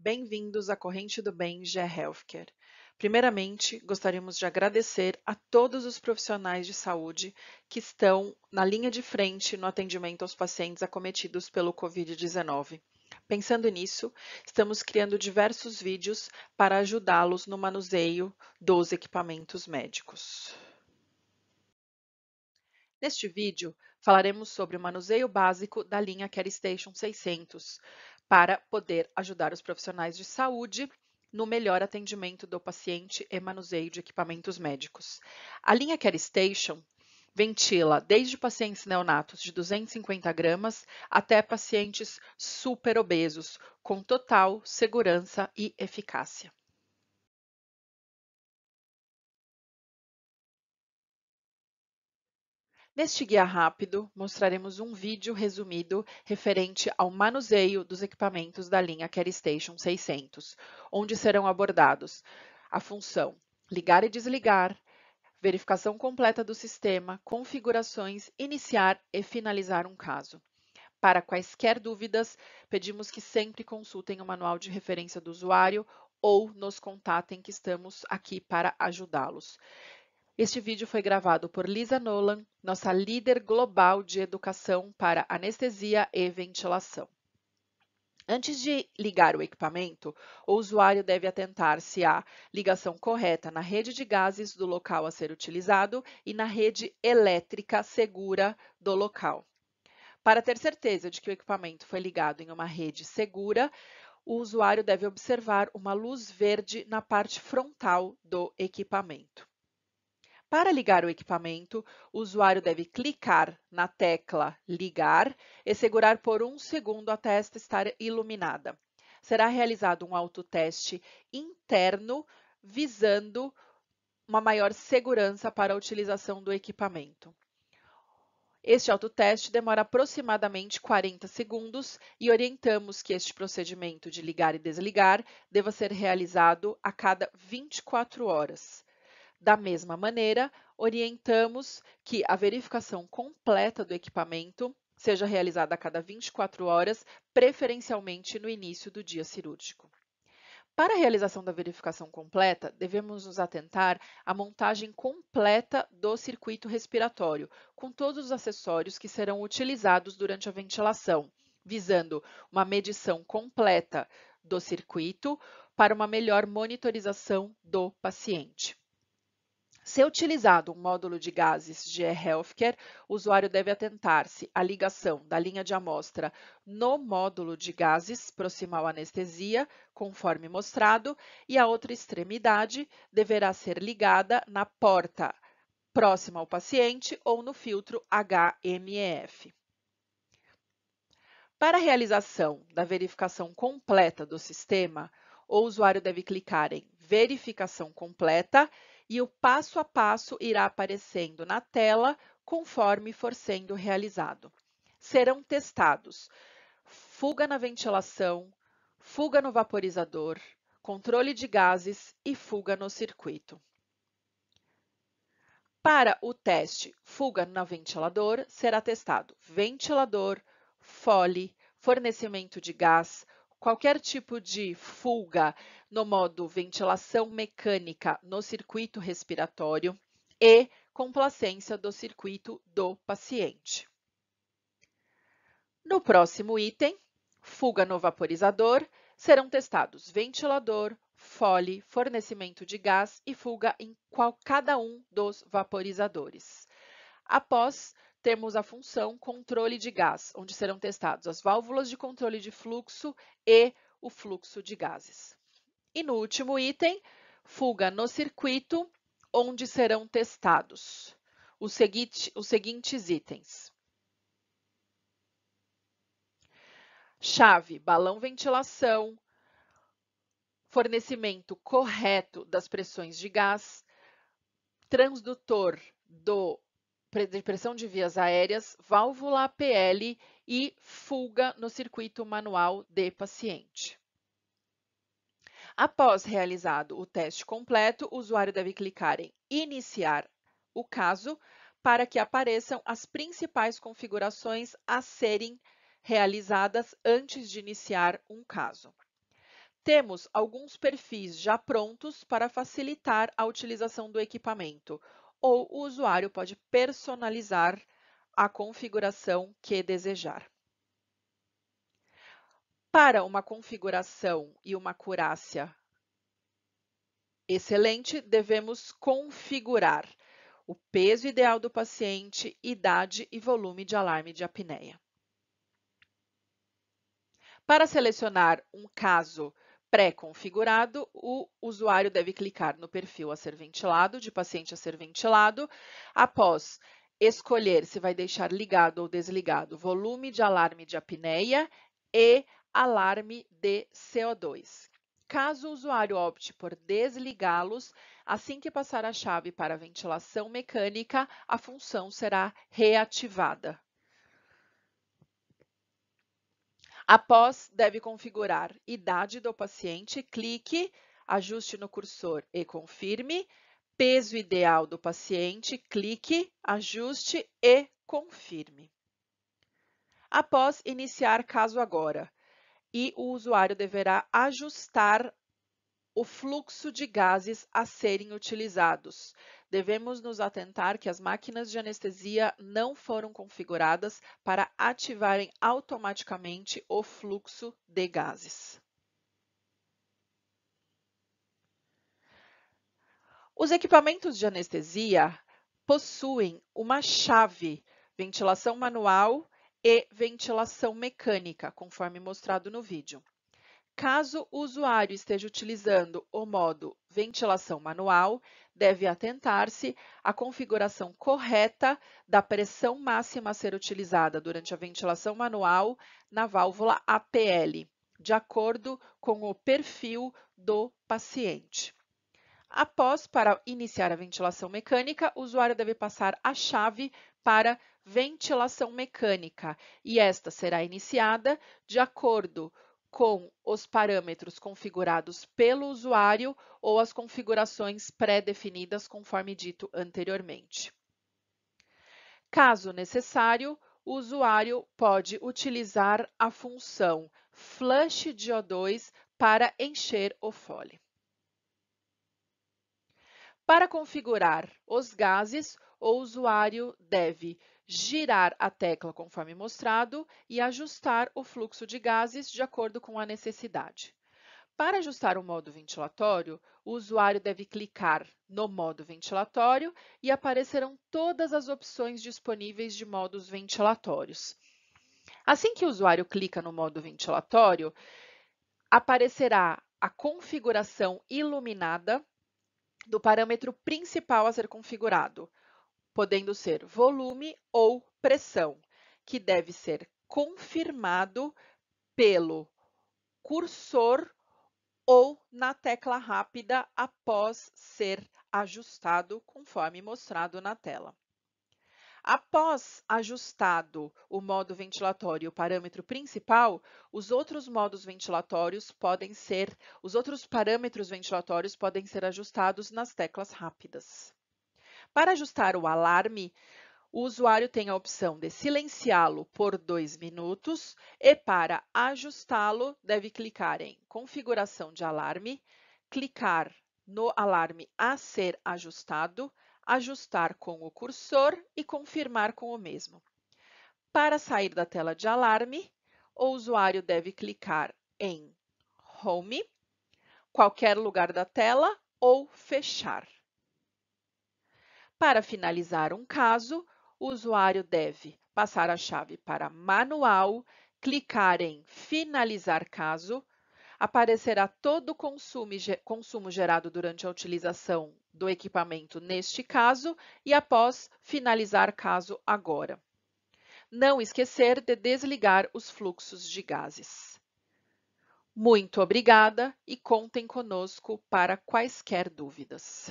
Bem-vindos à Corrente do Bem GE Healthcare. Primeiramente, gostaríamos de agradecer a todos os profissionais de saúde que estão na linha de frente no atendimento aos pacientes acometidos pelo Covid-19. Pensando nisso, estamos criando diversos vídeos para ajudá-los no manuseio dos equipamentos médicos. Neste vídeo, falaremos sobre o manuseio básico da linha CareStation 600, para poder ajudar os profissionais de saúde no melhor atendimento do paciente e manuseio de equipamentos médicos. A linha Care Station ventila desde pacientes neonatos de 250 gramas até pacientes super obesos, com total segurança e eficácia. Neste guia rápido, mostraremos um vídeo resumido referente ao manuseio dos equipamentos da linha CareStation 600, onde serão abordados a função ligar e desligar, verificação completa do sistema, configurações, iniciar e finalizar um caso. Para quaisquer dúvidas, pedimos que sempre consultem o manual de referência do usuário ou nos contatem que estamos aqui para ajudá-los. Este vídeo foi gravado por Lisa Nolan, nossa líder global de educação para anestesia e ventilação. Antes de ligar o equipamento, o usuário deve atentar se há ligação correta na rede de gases do local a ser utilizado e na rede elétrica segura do local. Para ter certeza de que o equipamento foi ligado em uma rede segura, o usuário deve observar uma luz verde na parte frontal do equipamento. Para ligar o equipamento, o usuário deve clicar na tecla Ligar e segurar por um segundo até esta estar iluminada. Será realizado um autoteste interno visando uma maior segurança para a utilização do equipamento. Este autoteste demora aproximadamente 40 segundos e orientamos que este procedimento de ligar e desligar deva ser realizado a cada 24 horas. Da mesma maneira, orientamos que a verificação completa do equipamento seja realizada a cada 24 horas, preferencialmente no início do dia cirúrgico. Para a realização da verificação completa, devemos nos atentar à montagem completa do circuito respiratório, com todos os acessórios que serão utilizados durante a ventilação, visando uma medição completa do circuito para uma melhor monitorização do paciente. Se utilizado um módulo de gases GE Healthcare, o usuário deve atentar-se à ligação da linha de amostra no módulo de gases proximal à anestesia, conforme mostrado, e a outra extremidade deverá ser ligada na porta próxima ao paciente ou no filtro HMEF. Para a realização da verificação completa do sistema, o usuário deve clicar em Verificação completa e o passo a passo irá aparecendo na tela conforme for sendo realizado. Serão testados fuga na ventilação, fuga no vaporizador, controle de gases e fuga no circuito. Para o teste fuga no ventilador, será testado ventilador, fole, fornecimento de gás, qualquer tipo de fuga no modo ventilação mecânica no circuito respiratório e complacência do circuito do paciente. No próximo item, fuga no vaporizador, serão testados ventilador, fole, fornecimento de gás e fuga em qual, cada um dos vaporizadores. Após temos a função controle de gás, onde serão testados as válvulas de controle de fluxo e o fluxo de gases. E no último item, fuga no circuito, onde serão testados os, os seguintes itens. Chave, balão ventilação, fornecimento correto das pressões de gás, transdutor do pressão de vias aéreas, válvula APL e fuga no circuito manual de paciente. Após realizado o teste completo, o usuário deve clicar em Iniciar o caso para que apareçam as principais configurações a serem realizadas antes de iniciar um caso. Temos alguns perfis já prontos para facilitar a utilização do equipamento, ou o usuário pode personalizar a configuração que desejar. Para uma configuração e uma curácia excelente, devemos configurar o peso ideal do paciente, idade e volume de alarme de apneia. Para selecionar um caso pré-configurado, o usuário deve clicar no perfil a ser ventilado, de paciente a ser ventilado, após escolher se vai deixar ligado ou desligado volume de alarme de apneia e alarme de CO2. Caso o usuário opte por desligá-los, assim que passar a chave para a ventilação mecânica, a função será reativada. Após, deve configurar idade do paciente, clique, ajuste no cursor e confirme, peso ideal do paciente, clique, ajuste e confirme. Após iniciar caso agora, e o usuário deverá ajustar o fluxo de gases a serem utilizados, devemos nos atentar que as máquinas de anestesia não foram configuradas para ativarem automaticamente o fluxo de gases. Os equipamentos de anestesia possuem uma chave, ventilação manual e ventilação mecânica, conforme mostrado no vídeo. Caso o usuário esteja utilizando o modo ventilação manual deve atentar-se à configuração correta da pressão máxima a ser utilizada durante a ventilação manual na válvula APL, de acordo com o perfil do paciente. Após, para iniciar a ventilação mecânica, o usuário deve passar a chave para ventilação mecânica e esta será iniciada de acordo com com os parâmetros configurados pelo usuário ou as configurações pré-definidas, conforme dito anteriormente. Caso necessário, o usuário pode utilizar a função flush de O2 para encher o fole. Para configurar os gases, o usuário deve girar a tecla conforme mostrado e ajustar o fluxo de gases de acordo com a necessidade. Para ajustar o modo ventilatório, o usuário deve clicar no modo ventilatório e aparecerão todas as opções disponíveis de modos ventilatórios. Assim que o usuário clica no modo ventilatório, aparecerá a configuração iluminada do parâmetro principal a ser configurado, podendo ser volume ou pressão, que deve ser confirmado pelo cursor ou na tecla rápida após ser ajustado, conforme mostrado na tela. Após ajustado o modo ventilatório e o parâmetro principal, os outros modos ventilatórios podem ser, os outros parâmetros ventilatórios podem ser ajustados nas teclas rápidas. Para ajustar o alarme, o usuário tem a opção de silenciá-lo por dois minutos e para ajustá-lo deve clicar em configuração de alarme, clicar no alarme a ser ajustado, ajustar com o cursor e confirmar com o mesmo. Para sair da tela de alarme, o usuário deve clicar em Home, qualquer lugar da tela ou Fechar. Para finalizar um caso, o usuário deve passar a chave para Manual, clicar em Finalizar caso, aparecerá todo o consumo, gerado durante a utilização do equipamento neste caso e após finalizar caso agora. Não esquecer de desligar os fluxos de gases. Muito obrigada e contem conosco para quaisquer dúvidas.